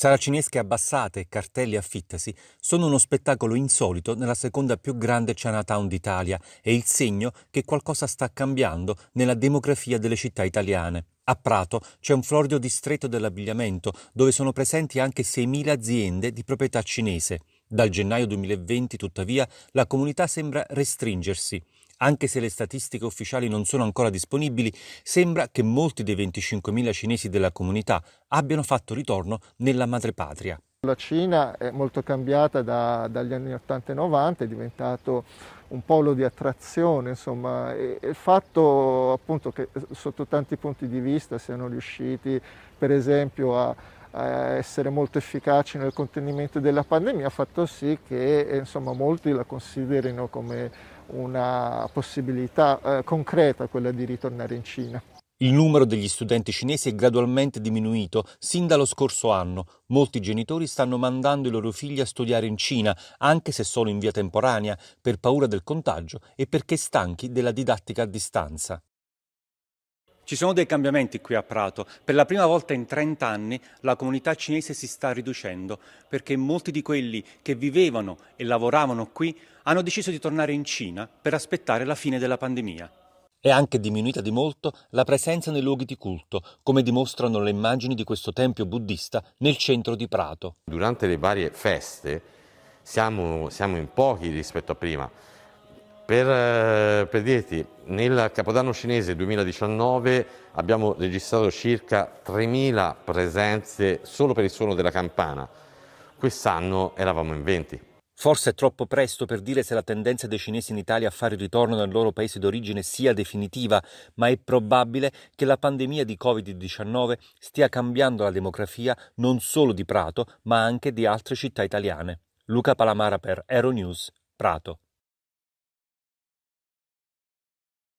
Saracinesche abbassate e cartelli affittasi sono uno spettacolo insolito nella seconda più grande Chinatown d'Italia e il segno che qualcosa sta cambiando nella demografia delle città italiane. A Prato c'è un florido distretto dell'abbigliamento dove sono presenti anche 6.000 aziende di proprietà cinese. Dal gennaio 2020, tuttavia, la comunità sembra restringersi. Anche se le statistiche ufficiali non sono ancora disponibili, sembra che molti dei 25.000 cinesi della comunità abbiano fatto ritorno nella madrepatria. La Cina è molto cambiata da, dagli anni 80 e 90, è diventato un polo di attrazione, insomma, e, e il fatto appunto che sotto tanti punti di vista siano riusciti per esempio a essere molto efficaci nel contenimento della pandemia ha fatto sì che eh, insomma, molti la considerino come una possibilità eh, concreta quella di ritornare in Cina. Il numero degli studenti cinesi è gradualmente diminuito sin dallo scorso anno. Molti genitori stanno mandando i loro figli a studiare in Cina, anche se solo in via temporanea, per paura del contagio e perché stanchi della didattica a distanza. Ci sono dei cambiamenti qui a Prato. Per la prima volta in 30 anni la comunità cinese si sta riducendo perché molti di quelli che vivevano e lavoravano qui hanno deciso di tornare in Cina per aspettare la fine della pandemia. È anche diminuita di molto la presenza nei luoghi di culto, come dimostrano le immagini di questo tempio buddista nel centro di Prato. Durante le varie feste siamo, siamo in pochi rispetto a prima per, eh, per dirti, nel Capodanno cinese 2019 abbiamo registrato circa 3.000 presenze solo per il suono della campana. Quest'anno eravamo in 20. Forse è troppo presto per dire se la tendenza dei cinesi in Italia a fare il ritorno nel loro paese d'origine sia definitiva, ma è probabile che la pandemia di Covid-19 stia cambiando la demografia non solo di Prato, ma anche di altre città italiane. Luca Palamara per Aeronews, Prato.